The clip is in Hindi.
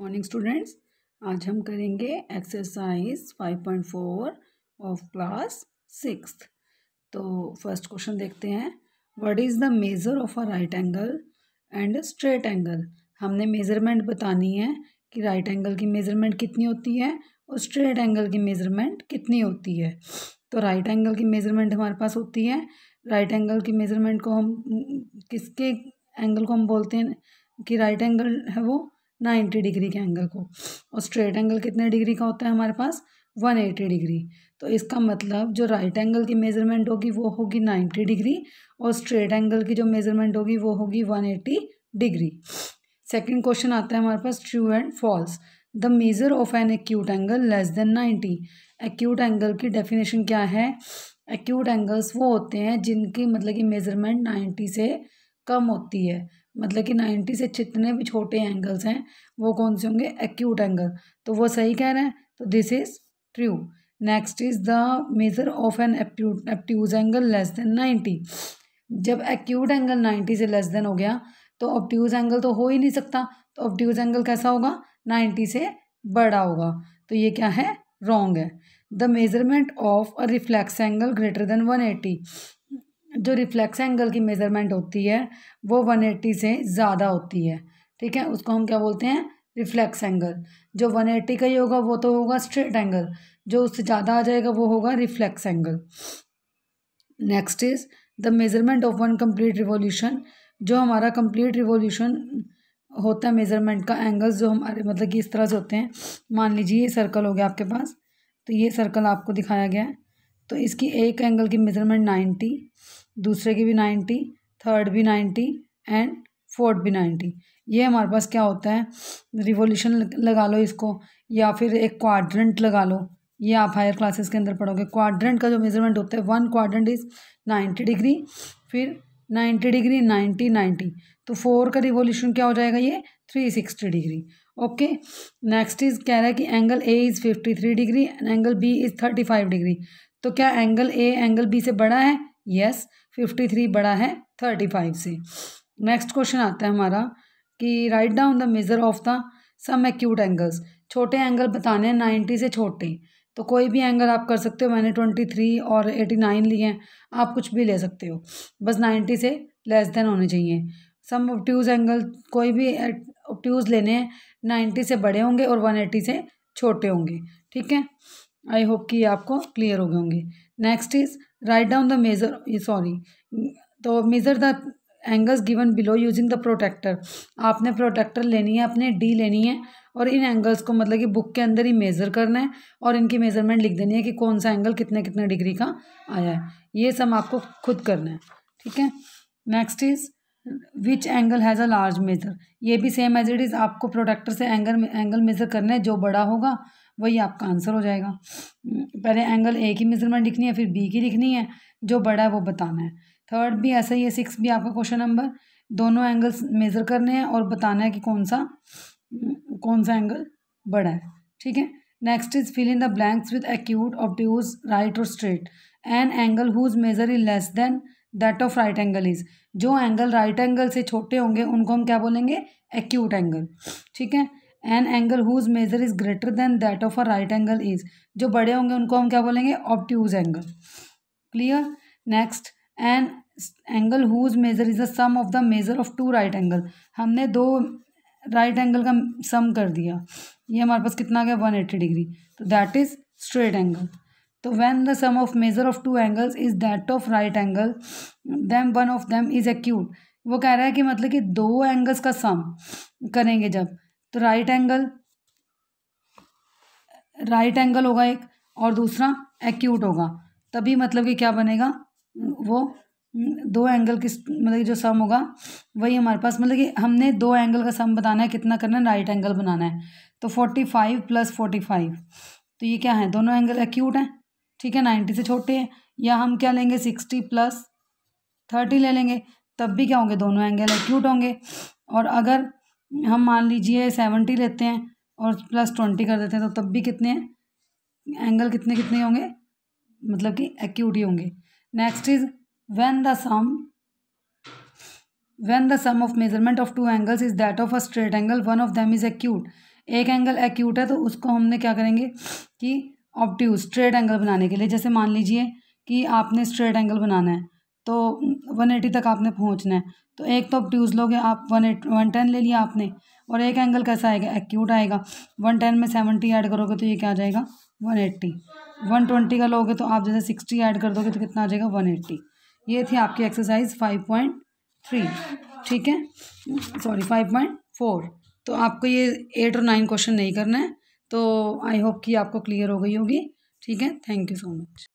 मॉर्निंग स्टूडेंट्स आज हम करेंगे एक्सरसाइज 5.4 ऑफ क्लास सिक्स तो फर्स्ट क्वेश्चन देखते हैं what is the measure of a right angle and straight angle हमने मेज़रमेंट बतानी है कि राइट right एंगल की मेज़रमेंट कितनी होती है और स्ट्रेट एंगल की मेज़रमेंट कितनी होती है तो राइट right एंगल की मेज़रमेंट हमारे पास होती है राइट right एंगल की मेज़रमेंट को हम किसके एंगल को हम बोलते हैं कि राइट एंगल है वो नाइन्टी डिग्री के एंगल को और स्ट्रेट एंगल कितने डिग्री का होता है हमारे पास वन एटी डिग्री तो इसका मतलब जो राइट एंगल की मेजरमेंट होगी वो होगी नाइन्टी डिग्री और स्ट्रेट एंगल की जो मेजरमेंट होगी वो होगी one eighty degree second question आता है हमारे पास true and false the measure of an acute angle less than ninety acute angle की डेफिनेशन क्या है एक्यूट एंगल्स वो होते हैं जिनकी मतलब कि मेज़रमेंट नाइन्टी से कम होती है मतलब कि नाइन्टी से जितने भी छोटे एंगल्स हैं वो कौन से होंगे एक्यूट एंगल तो वो सही कह रहे हैं तो this is true next is the measure of an obtuse obtuse angle less than ninety जब एक्यूट एंगल नाइन्टी से लेस देन हो गया तो ऑप्ट्यूज एंगल तो हो ही नहीं सकता तो ऑप्ट्यूज एंगल कैसा होगा नाइन्टी से बड़ा होगा तो ये क्या है रॉन्ग है the measurement of a reflex angle greater than one eighty जो रिफ्लेक्स एंगल की मेज़रमेंट होती है वो वन एट्टी से ज़्यादा होती है ठीक है उसको हम क्या बोलते हैं रिफ्लेक्स एंगल जो वन एट्टी का ही होगा वो तो होगा स्ट्रेट एंगल जो उससे ज़्यादा आ जाएगा वो होगा reflex angle next is the measurement of one complete revolution जो हमारा कम्प्लीट रिवोल्यूशन होता है मेज़रमेंट का एंगल्स जो हमारे मतलब कि इस तरह से होते हैं मान लीजिए ये सर्कल हो गया आपके पास तो ये सर्कल आपको दिखाया गया है तो इसकी एक एंगल की मेज़रमेंट नाइन्टी दूसरे की भी नाइन्टी थर्ड भी नाइन्टी एंड फोर्थ भी नाइन्टी ये हमारे पास क्या होता है रिवोल्यूशन लगा लो इसको या फिर एक क्वाड्रेंट लगा लो ये आप हायर क्लासेस के अंदर पढ़ोगे क्वाड्रेंट का जो मेजरमेंट होता है one quadrant is ninety degree फिर नाइन्टी डिग्री नाइन्टी नाइन्टी तो फोर का रिवोल्यूशन क्या हो जाएगा ये three sixty degree okay next is कह रहा है कि angle A is fifty three degree angle B is thirty five degree तो क्या एंगल ए एंगल बी से बड़ा है यस फिफ्टी थ्री बड़ा है थर्टी फाइव से नेक्स्ट क्वेश्चन आता है हमारा कि write down the measure of the sum acute angles छोटे एंगल बताने हैं नाइन्टी से छोटे तो कोई भी एंगल आप कर सकते हो मैंने ट्वेंटी थ्री और एटी नाइन लिए हैं आप कुछ भी ले सकते हो बस नाइन्टी से लेस देन होने चाहिए सम ऑप्टूज एंगल कोई भी ऑप्टूज लेने हैं नाइन्टी से बड़े होंगे और वन एटी से छोटे होंगे ठीक है आई होप कि आपको क्लियर हो गए होंगे next is write down the measure sorry तो measure the angles given below using the protractor आपने प्रोटेक्टर लेनी है अपने डी लेनी है और इन एंगल्स को मतलब कि बुक के अंदर ही मेज़र करना है और इनकी मेज़रमेंट लिख देनी है कि कौन सा एंगल कितने कितने डिग्री का आया है ये सब आपको खुद करना है ठीक है next is which angle has a large measure ये भी सेम एज इट इज़ आपको प्रोटेक्टर से एंगल एंगल मेज़र करना है जो बड़ा होगा वही आपका आंसर हो जाएगा हम्म, पहले एंगल ए की मेजरमेंट लिखनी है फिर बी की लिखनी है जो बड़ा है वो बताना है थर्ड भी ऐसा ही है सिक्स भी आपका क्वेश्चन नंबर दोनों एंगल्स मेज़र करने हैं और बताना है कि कौन सा हम्म, कौन सा एंगल बड़ा है ठीक है next is fill in the blanks with acute obtuse right और straight an angle whose measure is less than that of right angle is जो एंगल राइट एंगल से छोटे होंगे उनको हम क्या बोलेंगे एक्यूट एंगल ठीक है an angle whose measure is greater than that of a right angle is जो बड़े होंगे उनको हम क्या बोलेंगे obtuse angle clear next an angle whose measure is the sum of the measure of two right angle हमने दो राइट right एंगल का सम कर दिया ये हमारे पास कितना गया वन एट्टी डिग्री तो दैट इज स्ट्रेट एंगल तो when the sum of measure of two angles is that of right angle them one of them is acute वो कह रहा है कि मतलब कि दो एंगल्स का सम करेंगे जब तो राइट एंगल राइट एंगल होगा एक और दूसरा एक्यूट होगा तभी मतलब कि क्या बनेगा वो दो एंगल किस मतलब कि जो सम होगा वही हमारे पास मतलब कि हमने दो एंगल का सम बताना है कितना करना है राइट एंगल बनाना है तो forty five plus forty five तो ये क्या है दोनों एंगल एक्यूट हैं ठीक है नाइन्टी से छोटे हैं या हम क्या लेंगे सिक्सटी प्लस थर्टी ले लेंगे तब भी क्या होंगे दोनों एंगल एक्यूट होंगे और अगर हम मान लीजिए सेवेंटी लेते हैं और प्लस ट्वेंटी कर देते हैं तो तब भी कितने एंगल कितने कितने होंगे मतलब कि एक्यूट ही होंगे next is when the sum when the sum of measurement of two angles is that of a straight angle one of them is acute एक एंगल एक्यूट है तो उसको हमने क्या करेंगे कि ऑप्टिव स्ट्रेट एंगल बनाने के लिए जैसे मान लीजिए कि आपने स्ट्रेट एंगल बनाना है तो वन एटी तक आपने पहुँचना है तो एक तो आप ट्यूज़ लोगे आप वन एट वन टेन ले लिया आपने और एक एंगल कैसा आएगा एक्यूट आएगा वन टेन में सेवेंटी ऐड करोगे तो ये क्या आ जाएगा वन एट्टी वन ट्वेंटी का लोगे तो आप जैसे सिक्सटी ऐड कर दोगे तो कितना आ जाएगा वन एट्टी ये थी आपकी एक्सरसाइज फाइव पॉइंट थ्री ठीक है सॉरी फाइव पॉइंट फोर तो आपको ये एट और नाइन क्वेश्चन नहीं करना है तो आई होप कि आपको क्लियर हो गई होगी ठीक है थैंक यू सो मच